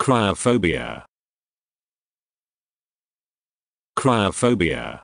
Cryophobia. Cryophobia.